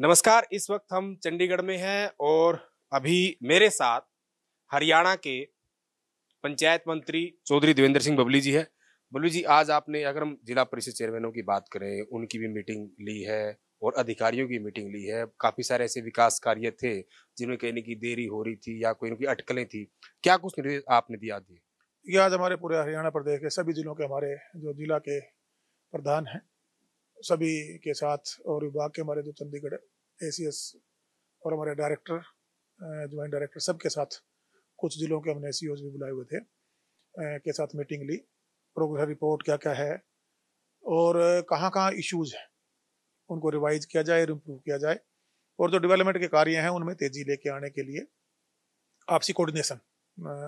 नमस्कार इस वक्त हम चंडीगढ़ में हैं और अभी मेरे साथ हरियाणा के पंचायत मंत्री चौधरी देवेंद्र सिंह बबली जी है बबली जी आज आपने अगर हम जिला परिषद चेयरमैनों की बात करें उनकी भी मीटिंग ली है और अधिकारियों की मीटिंग ली है काफ़ी सारे ऐसे विकास कार्य थे जिनमें कहने की देरी हो रही थी या कोई उनकी अटकलें थी क्या कुछ निर्देश आपने दिया दिए आज हमारे पूरे हरियाणा प्रदेश के सभी जिलों के हमारे जो जिला के प्रधान हैं सभी के साथ और विभाग के हमारे जो चंडीगढ़ एसीएस और हमारे डायरेक्टर ज्वाइंट डायरेक्टर सब के साथ कुछ जिलों के हमने सी e भी बुलाए हुए थे के साथ मीटिंग ली प्रोग्रेस रिपोर्ट क्या क्या है और कहाँ कहाँ इश्यूज हैं उनको रिवाइज किया जाए और इम्प्रूव किया जाए और जो डेवलपमेंट के कार्य हैं उनमें तेजी लेके आने के लिए आपसी कोऑर्डिनेशन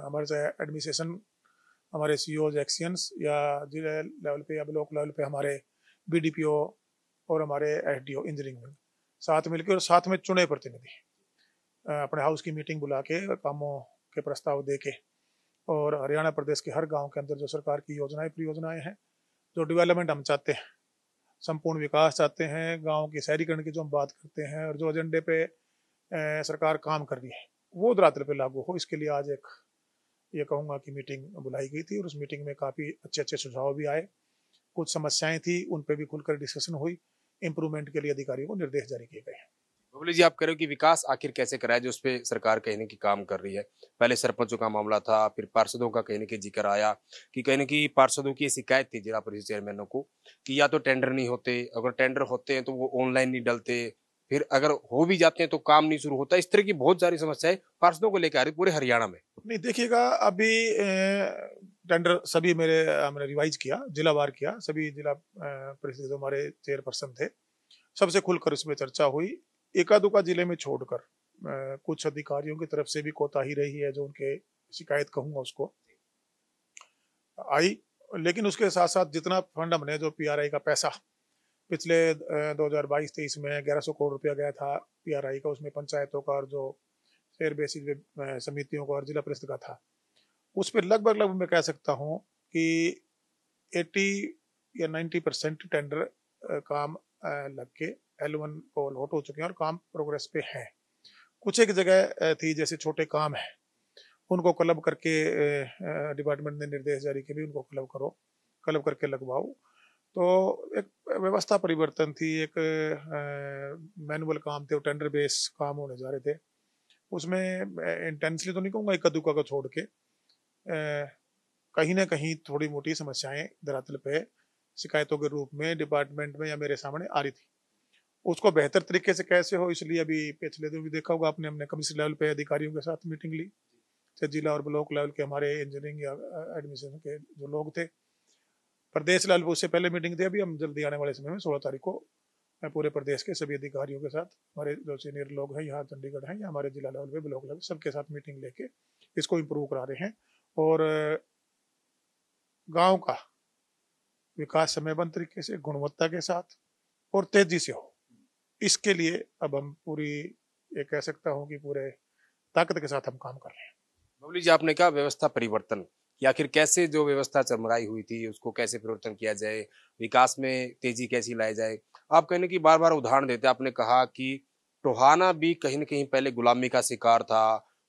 हमारे चाहे एडमिनिस्ट्रेशन हमारे सी ओज एक्सियंस या जिला लेवल पे या ब्लॉक लेवल पे हमारे बी और हमारे ओ इंजीनियरिंग विंग साथ मिलकर और साथ में चुने प्रतिनिधि अपने हाउस की मीटिंग बुला के कामों के प्रस्ताव दे के और हरियाणा प्रदेश के हर गांव के अंदर जो सरकार की योजनाएं परियोजनाएं हैं जो डेवलपमेंट हम चाहते हैं संपूर्ण विकास चाहते हैं गांव के शहरीकरण की जो हम बात करते हैं और जो एजेंडे पे सरकार काम कर रही है वो धरातल पे लागू हो इसके लिए आज एक ये कहूँगा कि मीटिंग बुलाई गई थी और उस मीटिंग में काफ़ी अच्छे अच्छे सुझाव भी आए कुछ समस्याएं थी उन पर भी खुलकर डिस्कशन हुई इम्प्रूवमेंट के लिए अधिकारियों को निर्देश जारी किए गए हैं बबली जी आप कह रहे हो कि विकास आखिर कैसे कराए जो उस पर सरकार कहने की काम कर रही है पहले सरपंचों का मामला था फिर पार्षदों का कहने के जिक्र आया कि कहने की पार्षदों की शिकायत थी जिला परिषद चेयरमैनों को कि या तो टेंडर नहीं होते अगर टेंडर होते हैं तो वो ऑनलाइन नहीं डलते फिर अगर हो भी जाते हैं तो काम नहीं शुरू होता इस तरह की बहुत सारी समस्याएं पार्षदों को लेकर आ रही पूरे हरियाणा में नहीं देखिएगा अभी टेंडर सभी मेरे हमने रिवाइज किया जिला वार किया सभी जिला परिषद हमारे चेयरपर्सन थे सबसे खुलकर उसमें चर्चा हुई एकादुका जिले में छोड़कर कुछ अधिकारियों की तरफ से भी कोताही रही है जो उनके शिकायत कहूंगा उसको आई लेकिन उसके साथ साथ जितना फंड हमने जो पीआरआई का पैसा पिछले 2022-23 में ग्यारह सौ करोड़ रुपया गया था पीआरआई का उसमें पंचायतों का और जो शेयर बेसिस समितियों का और जिला परिषद का था उस पर लगभग लगभग मैं कह सकता हूँ कि 80 या 90 परसेंट टेंडर काम लग के एल वन को लोट हो चुके हैं और काम प्रोग्रेस पे है कुछ एक जगह थी जैसे छोटे काम हैं उनको क्लब करके डिपार्टमेंट ने निर्देश जारी किए भी उनको क्लब करो क्लब करके लगवाओ तो एक व्यवस्था परिवर्तन थी एक मैनुअल काम थे टेंडर बेस काम होने जा रहे थे उसमें इंटेंसली तो नहीं कहूँगा इक्का दुक्का को छोड़ के कहीं ना कहीं थोड़ी मोटी समस्याएं धरातल पे शिकायतों के रूप में डिपार्टमेंट में या मेरे सामने आ रही थी उसको बेहतर तरीके से कैसे हो इसलिए अभी पिछले दिन भी देखा होगा आपने हमने कमिश्नर लेवल पे अधिकारियों के साथ मीटिंग ली चाहे जिला और ब्लॉक लेवल के हमारे इंजीनियरिंग या एडमिशन के जो लोग थे प्रदेश लाल उससे पहले मीटिंग थी अभी हम जल्दी आने वाले समय में सोलह तारीख को मैं पूरे प्रदेश के सभी अधिकारियों के साथ हमारे जो सीनियर लोग हैं यहाँ चंडीगढ़ हैं या हमारे जिला लेवल पे ब्लॉक लेवल सबके साथ मीटिंग लेके इसको इम्प्रूव करा रहे हैं और गांव का विकास समयबद्ध तरीके से गुणवत्ता के साथ और तेजी से हो इसके लिए अब हम पूरी ये कह सकता हूँ कि पूरे ताकत के साथ हम काम कर रहे हैं बबली जी आपने कहा व्यवस्था परिवर्तन या फिर कैसे जो व्यवस्था चरमराई हुई थी उसको कैसे परिवर्तन किया जाए विकास में तेजी कैसी लाई जाए आप कहने की बार बार उदाहरण देते आपने कहा कि टोहाना भी कहीं ना कहीं पहले गुलामी का शिकार था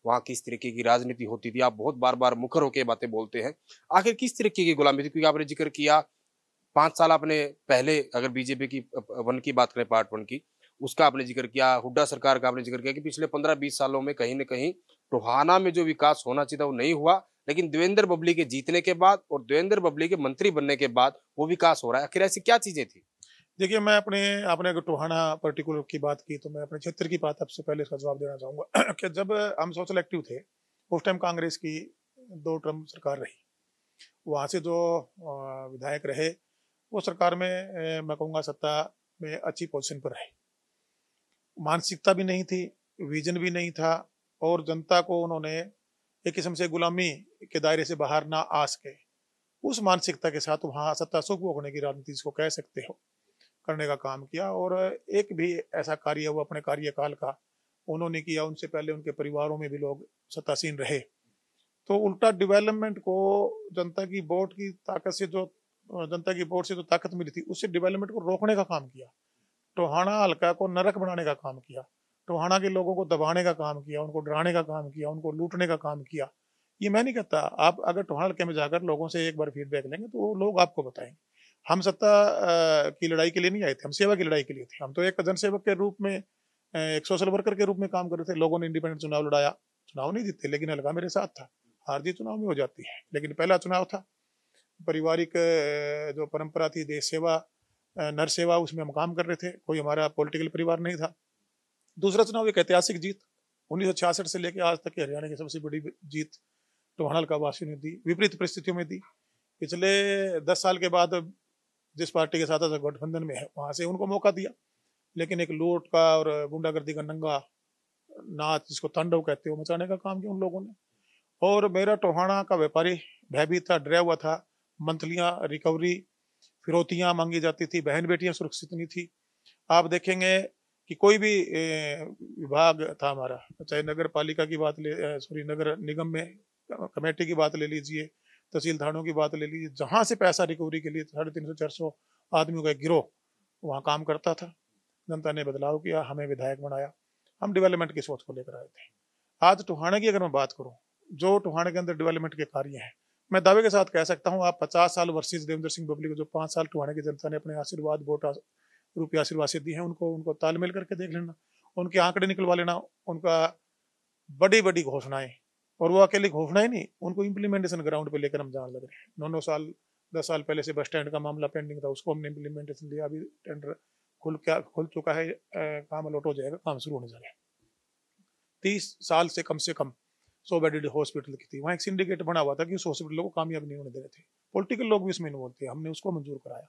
वहाँ किस तरीके की राजनीति होती थी आप बहुत बार बार मुखर होकर बातें बोलते हैं आखिर किस तरीके की गुलामी थी क्योंकि आपने जिक्र किया पाँच साल आपने पहले अगर बीजेपी की वन की बात करें पार्ट वन की उसका आपने जिक्र किया हुड्डा सरकार का आपने जिक्र किया कि पिछले पंद्रह बीस सालों में कहीं ना कहीं टोहाना में जो विकास होना चाहिए था वो नहीं हुआ लेकिन देवेंद्र बबली के जीतने के बाद और देवेंद्र बबली के मंत्री बनने के बाद वो विकास हो रहा है आखिर ऐसी क्या चीजें थी देखिए मैं अपने आपने अगर टोहाना पर्टिकुलर की बात की तो मैं अपने क्षेत्र की बात आपसे पहले इसका जवाब देना चाहूंगा कि जब हम सोशल एक्टिव थे उस टाइम कांग्रेस की दो टर्म सरकार रही वहाँ से जो विधायक रहे वो सरकार में मैं कहूँगा सत्ता में अच्छी पोजिशन पर रहे मानसिकता भी नहीं थी विजन भी नहीं था और जनता को उन्होंने एक किस्म से गुलामी के दायरे से बाहर ना आ सके उस मानसिकता के साथ वहाँ सत्ता सुख भोगने की राजनीति को कह सकते हो करने का काम किया और एक भी ऐसा कार्य हुआ अपने कार्यकाल का उन्होंने किया उनसे पहले उनके परिवारों में भी लोग सत्तासीन रहे तो उल्टा डेवलपमेंट को जनता की वोट की ताकत से जो जनता की वोट से जो ताकत मिली थी उससे डेवलपमेंट को रोकने का काम किया टोहाना हल्का को नरक बनाने का काम किया टोहाना के लोगों को दबाने का काम किया उनको डराने का काम किया उनको लूटने का काम किया ये मैं नहीं कहता आप अगर टोहाना लड़के में जाकर लोगों से एक बार फीडबैक लेंगे तो लोग आपको बताएंगे हम सत्ता की लड़ाई के लिए नहीं आए थे हम सेवा की लड़ाई के लिए थे हम तो एक जनसेवक के रूप में एक सोशल वर्कर के रूप में काम कर रहे थे लोगों ने इंडिपेंडेंट चुनाव लड़ाया चुनाव नहीं जीते लेकिन हल्का मेरे साथ था हार जीत चुनाव में हो जाती है लेकिन पहला चुनाव था पारिवारिक जो परंपरा थी देश सेवा नर सेवा उसमें हम काम कर रहे थे कोई हमारा पॉलिटिकल परिवार नहीं था दूसरा चुनाव एक ऐतिहासिक जीत उन्नीस से लेकर आज तक हरियाणा की सबसे बड़ी जीत टोहानल का वासी ने दी विपरीत परिस्थितियों में दी पिछले दस साल के बाद जिस पार्टी के साथ गठबंधन में है वहां से उनको मौका दिया लेकिन एक लूट का और गुंडागर्दी का नंगा नाच जिसको तांडव कहते हो मचाने का काम किया उन लोगों ने और मेरा टोहाना का व्यापारी भयभीत था डरा हुआ था मंथलियाँ रिकवरी फिरौतियाँ मांगी जाती थी बहन बेटियाँ सुरक्षित नहीं थी आप देखेंगे कि कोई भी विभाग था हमारा चाहे नगर पालिका की बात ले सॉरी नगर निगम में कमेटी की बात ले लीजिए तहसील थानों की बात ले लीजिए जहाँ से पैसा रिकवरी के लिए साढ़े तीन सौ चार सौ आदमियों का गिरोह वहाँ काम करता था जनता ने बदलाव किया हमें विधायक बनाया हम डेवलपमेंट की सोच को लेकर आए थे आज टुहाने की अगर मैं बात करूँ जो टुहाने के अंदर डेवलपमेंट के कार्य हैं मैं दावे के साथ कह सकता हूँ आप पचास साल वर्सेज देवेंद्र सिंह बबली को जो पांच साल टुहाने की जनता ने अपने आशीर्वाद वोट रुपया आशीर्वाद दी हैं उनको उनको तालमेल करके देख लेना उनके आंकड़े निकलवा लेना उनका बड़ी बड़ी घोषणाएं और वो अकेले घोषणाएं नहीं उनको इम्प्लीमेंटेशन ग्राउंड पे लेकर हम जान लग रहे हैं नौ नौ साल दस साल पहले से बस स्टैंड का मामला पेंडिंग था उसको हमने इम्प्लीमेंटेशन दिया अभी टेंडर खुल क्या खुल चुका है काम अलॉट हो जाएगा काम शुरू होने जा रहा है तीस साल से कम से कम सौ बेडेड हॉस्पिटल की थी वहाँ एक सिंडिकेट बना हुआ था कि उस हॉस्पिटल को कामयाब नहीं होने दे रहे थे पॉलिटिकल लोग भी इसमें इन्वॉल्व थे हमने उसको मंजूर कराया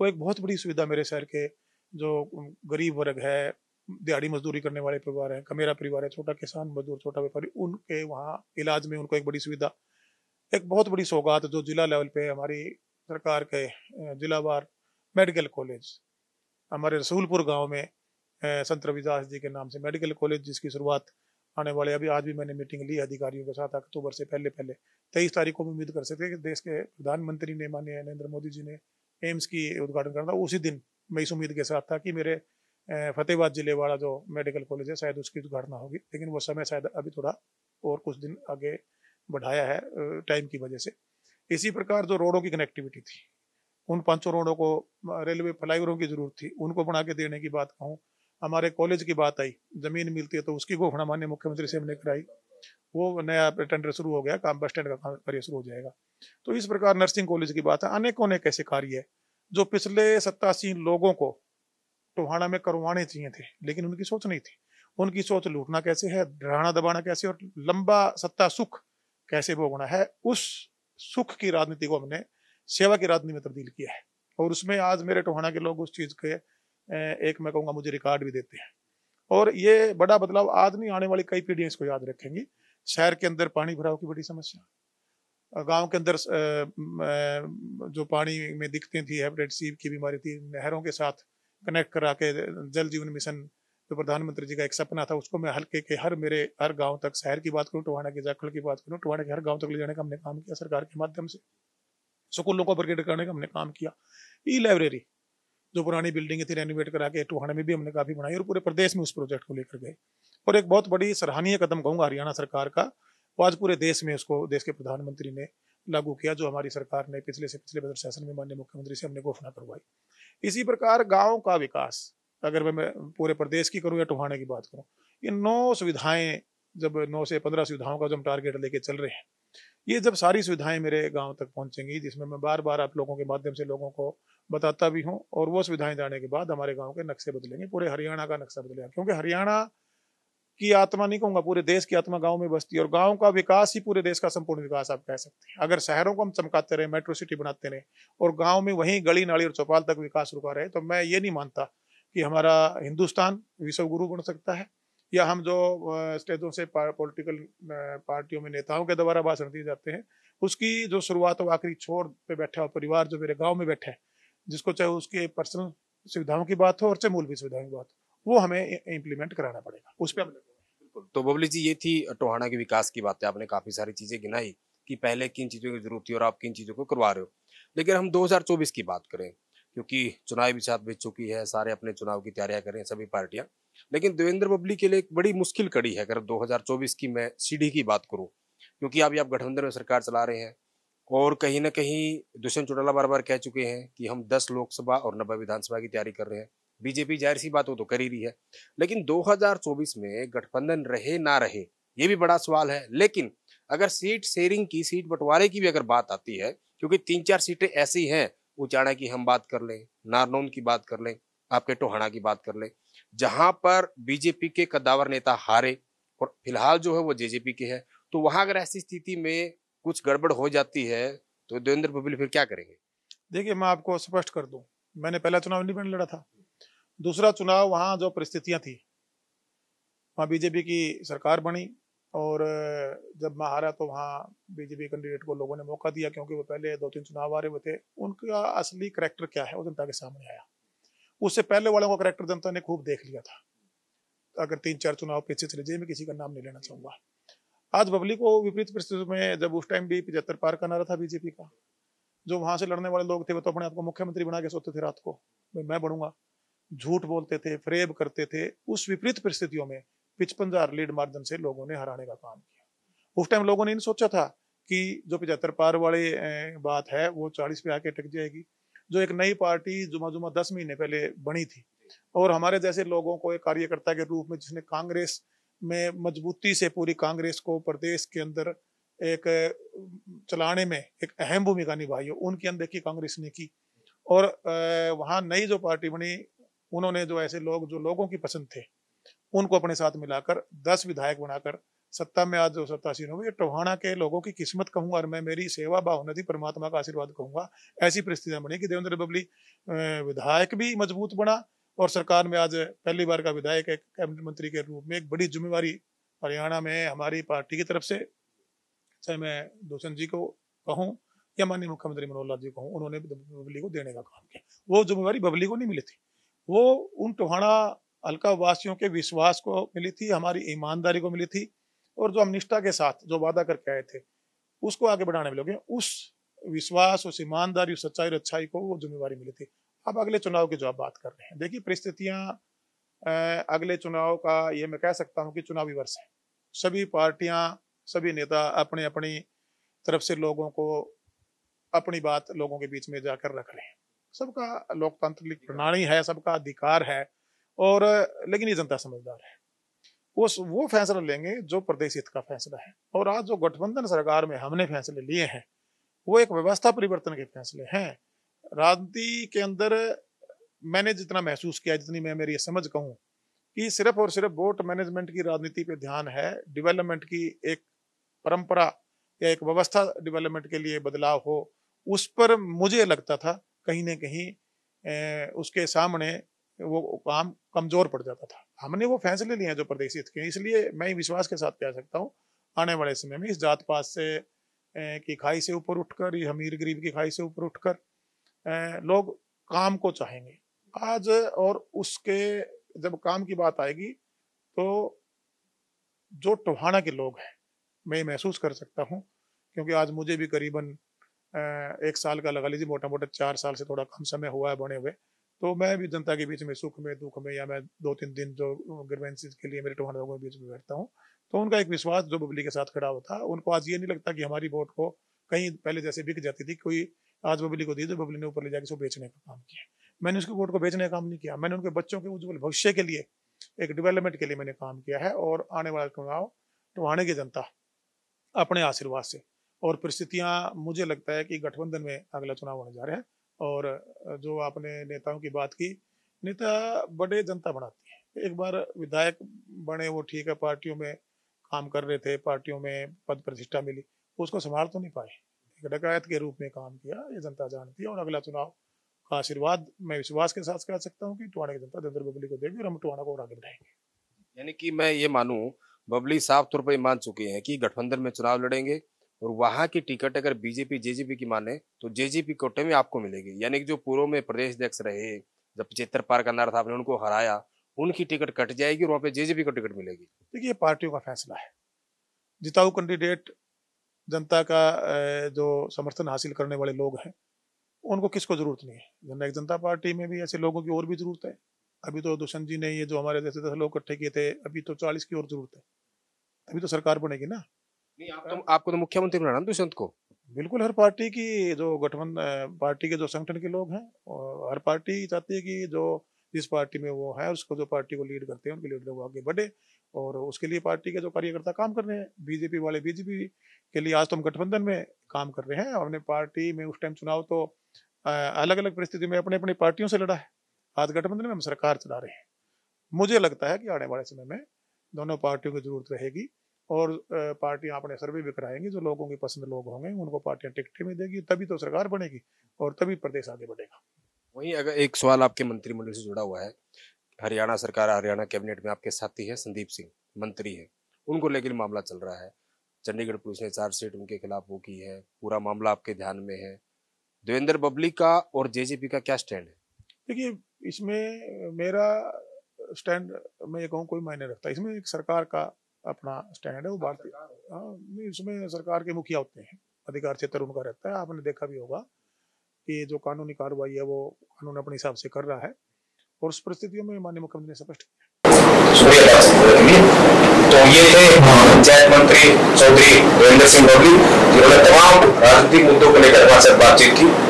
वो एक बहुत बड़ी सुविधा मेरे शहर के जो गरीब वर्ग है दिहाड़ी मजदूरी करने वाले परिवार हैं कमेरा परिवार है छोटा किसान मजदूर छोटा व्यापारी उनके वहाँ इलाज में उनको एक बड़ी सुविधा एक बहुत बड़ी सौगात जो जिला लेवल पे हमारी सरकार के जिलावार मेडिकल कॉलेज हमारे रसूलपुर गांव में संत रविदास जी के नाम से मेडिकल कॉलेज जिसकी शुरुआत आने वाले अभी आज भी मैंने मीटिंग ली अधिकारियों के साथ अक्टूबर से पहले पहले तेईस तारीख को उम्मीद कर सकते हैं कि देश के प्रधानमंत्री ने माननीय नरेंद्र मोदी जी ने एम्स की उद्घाटन करना उसी दिन मैं इस उम्मीद के साथ था कि मेरे फतेहबाद जिले वाला जो मेडिकल कॉलेज है शायद उसकी उद्घाटना होगी लेकिन वो समय शायद अभी थोड़ा और कुछ दिन आगे बढ़ाया है टाइम की वजह से इसी प्रकार जो रोडों की कनेक्टिविटी थी उन पांचों रोडों को रेलवे फ्लाईओवरों की जरूरत थी उनको बना के देने की बात कहूँ हमारे कॉलेज की बात आई जमीन मिलती है तो उसकी घोषणा माननीय मुख्यमंत्री से हमने कराई वो नया टेंडर शुरू हो गया काम बस स्टैंड का काम कार्य शुरू हो जाएगा तो इस प्रकार नर्सिंग कॉलेज की बात है अनेकों ने कैसे कार्य है जो पिछले सत्तासी लोगों को टोहाना में करवाने चाहिए थे लेकिन उनकी सोच नहीं थी उनकी सोच लूटना कैसे है डराना दबाना कैसे और लंबा सत्ता सुख कैसे भोगना है उस सुख की राजनीति को हमने सेवा की राजनीति में तब्दील किया है और उसमें आज मेरे टोहाना के लोग उस चीज़ के एक मैं कहूँगा मुझे रिकॉर्ड भी देते हैं और ये बड़ा बदलाव आज नहीं आने वाली कई पीढ़ियां इसको याद रखेंगी शहर के अंदर पानी भराव की बड़ी समस्या गांव के अंदर जो पानी में दिक्कतें थी हेपेटाइट सी की बीमारी थी नहरों के साथ कनेक्ट करा के जल जीवन मिशन जो प्रधानमंत्री जी का एक सपना था उसको मैं हल्के के हर मेरे हर गांव तक शहर की बात करूं टोहाना के जाखल की बात करूं टोहाना के हर गांव तक ले जाने का हमने काम किया सरकार के माध्यम से स्कूलों को अपग्रेड करने का हमने काम किया ई लाइब्रेरी जो पुरानी बिल्डिंग थी रेनोवेट करा के टोहाना में भी हमने काफ़ी बनाई और पूरे प्रदेश में उस प्रोजेक्ट को लेकर गए और एक बहुत बड़ी सराहनीय कदम कहूंगा हरियाणा सरकार का वो आज पूरे देश में उसको देश के प्रधानमंत्री ने लागू किया जो हमारी सरकार ने पिछले से पिछले बजट शासन में माननीय मुख्यमंत्री से हमने घोषणा करवाई इसी प्रकार गाँव का विकास अगर मैं पूरे प्रदेश की करूँ या टोहाने की बात करूँ ये नौ सुविधाएं जब नौ से पंद्रह सुविधाओं का जो हम टारगेट लेके चल रहे हैं ये जब सारी सुविधाएं मेरे गांव तक पहुंचेंगी जिसमें मैं बार बार आप लोगों के माध्यम से लोगों को बताता भी हूं और वो सुविधाएं जाने के बाद हमारे गांव के नक्शे बदलेंगे पूरे हरियाणा का नक्शा बदलेगा क्योंकि हरियाणा की आत्मा नहीं कहूंगा पूरे देश की आत्मा गांव में बसती है और गांव का विकास ही पूरे देश का संपूर्ण विकास आप कह सकते हैं अगर शहरों को हम चमकाते रहे मेट्रो सिटी बनाते रहे और गांव में वहीं गली नाली और चौपाल तक विकास रुका रहे तो मैं ये नहीं मानता कि हमारा हिंदुस्तान विश्व गुरु बन सकता है या हम जो स्टेजों से पॉलिटिकल पार्टियों में नेताओं के द्वारा भाषण दिए जाते हैं उसकी जो शुरुआत हो आखिरी छोर पे बैठा और परिवार जो मेरे गाँव में बैठा है जिसको चाहे उसके पर्सनल सुविधाओं की बात हो और चाहे मूलभूत सुविधाओं की बात हो वो हमें इम्प्लीमेंट कराना पड़ेगा उस पर हम तो बबली जी ये थी टोहाना के विकास की बातें आपने काफ़ी सारी चीज़ें गिनाई कि पहले किन चीज़ों की जरूरत थी और आप किन चीज़ों को करवा रहे हो लेकिन हम 2024 की बात करें क्योंकि चुनाव भी साथ बेच चुकी है सारे अपने चुनाव की तैयारियां कर रहे हैं सभी पार्टियां लेकिन देवेंद्र बबली के लिए एक बड़ी मुश्किल कड़ी है अगर 2024 की मैं सीढ़ी की बात करूं क्योंकि अभी आप गठबंधन में सरकार चला रहे हैं और कहीं ना कहीं दुष्यंत चौटाला बार बार कह चुके हैं कि हम दस लोकसभा और नब्बे विधानसभा की तैयारी कर रहे हैं बीजेपी जाहिर सी बात हो तो कर ही रही है लेकिन 2024 में गठबंधन रहे ना रहे ये भी बड़ा सवाल है लेकिन अगर सीट शेयरिंग की सीट बंटवारे की भी अगर बात आती है क्योंकि तीन चार सीटें ऐसी हैं उचाणा की हम बात कर लें नारनौन की बात कर लें आपके टोहाना की बात कर लें जहां पर बीजेपी के कद्दावर नेता हारे और फिलहाल जो है वो जेजेपी के है तो वहां अगर ऐसी स्थिति में कुछ गड़बड़ हो जाती है तो देवेंद्र बबुल फिर क्या करेंगे देखिए मैं आपको स्पष्ट कर दूं मैंने पहला चुनाव नहीं लड़ा था दूसरा चुनाव वहाँ जो परिस्थितियाँ थी वहाँ बीजेपी की सरकार बनी और जब मैं हारा तो वहाँ बीजेपी कैंडिडेट को लोगों ने मौका दिया क्योंकि वो पहले दो तीन चुनाव आ रहे हुए थे उनका असली करेक्टर क्या है वो जनता के सामने आया उससे पहले वालों का करेक्टर जनता ने खूब देख लिया था अगर तीन चार चुनाव पीछे चले जाए मैं किसी का नाम नहीं लेना चाहूँगा आज बबली को विपरीत परिस्थितियों में जब उस टाइम भी पिछहत्तर पार का नारा था बीजेपी का जो वहाँ से लड़ने वाले लोग थे वो तो अपने आप को मुख्यमंत्री बना के सोचते थे रात को मैं बढ़ूंगा झूठ बोलते थे फ्रेब करते थे उस विपरीत परिस्थितियों में पिचपन हजार लीड मार्जिन से लोगों ने हराने का काम किया उस टाइम लोगों ने नहीं सोचा था कि जो पचहत्तर पार वाली बात है वो चालीस पे आके अटक जाएगी जो एक नई पार्टी जुमा जुमा दस महीने पहले बनी थी और हमारे जैसे लोगों को एक कार्यकर्ता के रूप में जिसने कांग्रेस में मजबूती से पूरी कांग्रेस को प्रदेश के अंदर एक चलाने में एक अहम भूमिका निभाई उनकी अनदेखी कांग्रेस ने की और वहाँ नई जो पार्टी बनी उन्होंने जो ऐसे लोग जो लोगों की पसंद थे उनको अपने साथ मिलाकर दस विधायक बनाकर सत्ता में आज जो सत्तासीन हो गई टोहाना के लोगों की किस्मत कहूंगा और मैं मेरी सेवा बाहुनदी परमात्मा का आशीर्वाद कहूंगा ऐसी परिस्थितियां बनी कि देवेंद्र बबली विधायक भी मजबूत बना और सरकार में आज पहली बार का विधायक है कैबिनेट मंत्री के रूप में एक बड़ी जिम्मेवारी हरियाणा में हमारी पार्टी की तरफ से चाहे मैं दूषण जी को कहूँ या माननीय मुख्यमंत्री मनोहर लाल जी को कहूँ उन्होंने बबली को देने का काम किया वो जिम्मेवारी बबली को नहीं मिली थी वो उन टोहाणा हल्का वासियों के विश्वास को मिली थी हमारी ईमानदारी को मिली थी और जो हम निष्ठा के साथ जो वादा करके आए थे उसको आगे बढ़ाने में लगे उस विश्वास उस ईमानदारी उस सच्चाई और अच्छाई को वो जिम्मेवारी मिली थी अब अगले चुनाव की जो आप बात कर रहे हैं देखिए परिस्थितियाँ अगले चुनाव का ये मैं कह सकता हूँ कि चुनावी वर्ष है सभी पार्टियाँ सभी नेता अपने अपनी तरफ से लोगों को अपनी बात लोगों के बीच में जाकर रख रहे हैं सबका लोकतांत्रिक प्रणाली है सबका अधिकार है और लेकिन ये जनता समझदार है उस वो फैसला लेंगे जो प्रदेश हित का फैसला है और आज जो गठबंधन सरकार में हमने फैसले लिए हैं वो एक व्यवस्था परिवर्तन के फैसले हैं राजनीति के अंदर मैंने जितना महसूस किया जितनी मैं मेरी समझ कहूँ कि सिर्फ और सिर्फ वोट मैनेजमेंट की राजनीति पे ध्यान है डेवलपमेंट की एक परंपरा या एक व्यवस्था डेवलपमेंट के लिए बदलाव हो उस पर मुझे लगता था कहीं ना कहीं उसके सामने वो काम कमजोर पड़ जाता था हमने वो फैसले लिए हैं जो प्रदेश हित के इसलिए मैं विश्वास के साथ कह सकता हूँ आने वाले समय में इस जात पात से की खाई से ऊपर उठकर ये अमीर गरीब की खाई से ऊपर उठकर लोग काम को चाहेंगे आज और उसके जब काम की बात आएगी तो जो टोहाना के लोग हैं मैं महसूस कर सकता हूँ क्योंकि आज मुझे भी करीबन एक साल का लगा लीजिए मोटा मोटा चार साल से थोड़ा कम समय हुआ है बने हुए तो मैं भी जनता के बीच में सुख में दुख में या मैं दो तीन दिन जो ग्रीवेंसीज के लिए मेरे टोहान लोगों के बीच में बैठता हूँ तो उनका एक विश्वास जो बबली के साथ खड़ा होता है उनको आज ये नहीं लगता कि हमारी वोट को कहीं पहले जैसे बिक जाती थी कोई आज बबली को दी तो बबली ने ऊपर ले जाकर उसको बेचने का काम किया मैंने उसके वोट को बेचने का काम नहीं किया मैंने उनके बच्चों के उज्जवल भविष्य के लिए एक डेवलपमेंट के लिए मैंने काम किया है और आने वाला चुनाव टोहाने की जनता अपने आशीर्वाद से और परिस्थितियां मुझे लगता है कि गठबंधन में अगला चुनाव होने जा रहा है और जो आपने नेताओं की बात की नेता बड़े जनता बनाती है एक बार विधायक बने वो ठीक है पार्टियों में काम कर रहे थे पार्टियों में पद प्रतिष्ठा मिली उसको संभाल तो नहीं पाए एक डकायत के रूप में काम किया ये जनता जानती है और अगला चुनाव का आशीर्वाद मैं विश्वास के साथ कह सकता हूँ कि टुहाना की जनता देवेंद्र बबली को देगी और हम टुहाना को और आगे बढ़ाएंगे यानी कि मैं ये मानूँ बबली साफ तौर पर मान चुके हैं कि गठबंधन में चुनाव लड़ेंगे और वहाँ की टिकट अगर बीजेपी जेजेपी की माने तो जेजेपी कोटे में आपको मिलेगी यानी कि जो पूर्व में प्रदेश अध्यक्ष रहे जब पचहत्तर पार नारा था उनको हराया उनकी टिकट कट जाएगी और वहाँ पे जेजेपी को टिकट मिलेगी देखिए ये पार्टियों का फैसला है जिताऊ कैंडिडेट जनता का जो समर्थन हासिल करने वाले लोग हैं उनको किसको जरूरत नहीं है नायक जनता पार्टी में भी ऐसे लोगों की और भी जरूरत है अभी तो दुष्यंत जी ने ये जो हमारे जैसे दस लोग इकट्ठे किए थे अभी तो चालीस की और जरूरत है अभी तो सरकार बनेगी ना तो, हाँ। आपको तो मुख्यमंत्री बनाना दुष्यंत को बिल्कुल हर पार्टी की जो गठबंधन पार्टी के जो संगठन के लोग हैं और हर पार्टी चाहती है कि जो जिस पार्टी में वो है उसको जो पार्टी को लीड करते हैं उनके लीडर वो आगे बढ़े और उसके लिए पार्टी के जो कार्यकर्ता काम कर रहे हैं बीजेपी वाले बीजेपी के लिए आज तो हम गठबंधन में काम कर रहे हैं हमने पार्टी में उस टाइम चुनाव तो अलग अलग परिस्थिति में अपने अपनी पार्टियों से लड़ा है आज गठबंधन में हम सरकार चला रहे हैं मुझे लगता है कि आने वाले समय में दोनों पार्टियों की जरूरत रहेगी और पार्टियां अपने सर्वे भी कराएंगी जो लोगों की पसंद लोग होंगे उनको पार्टियां टिकटें भी देगी तभी तो सरकार बनेगी और तभी प्रदेश आगे बढ़ेगा वहीं अगर एक सवाल आपके मंत्रिमंडल से जुड़ा हुआ है हरियाणा सरकार हरियाणा कैबिनेट में आपके साथी है संदीप सिंह मंत्री है उनको लेकर मामला चल रहा है चंडीगढ़ पुलिस ने चार्जशीट उनके खिलाफ वो की है पूरा मामला आपके ध्यान में है देवेंद्र बबली का और जेजेपी का क्या स्टैंड है देखिए इसमें मेरा स्टैंड मैं ये कहूँ कोई मायने रखता है इसमें एक सरकार का अपना स्टैंड है वो भारतीय इसमें हाँ, सरकार के मुखिया होते हैं अधिकार क्षेत्र उनका रहता है आपने देखा भी होगा कि जो कानूनी कार्रवाई है वो कानून अपने हिसाब से कर रहा है और उस परिस्थितियों में माननीय मुख्यमंत्री ने स्पष्ट किया तो ये थे पंचायत मंत्री चौधरी रविंद्र सिंह बबली जिन्होंने तमाम राजनीतिक मुद्दों को लेकर हमारे साथ बातचीत की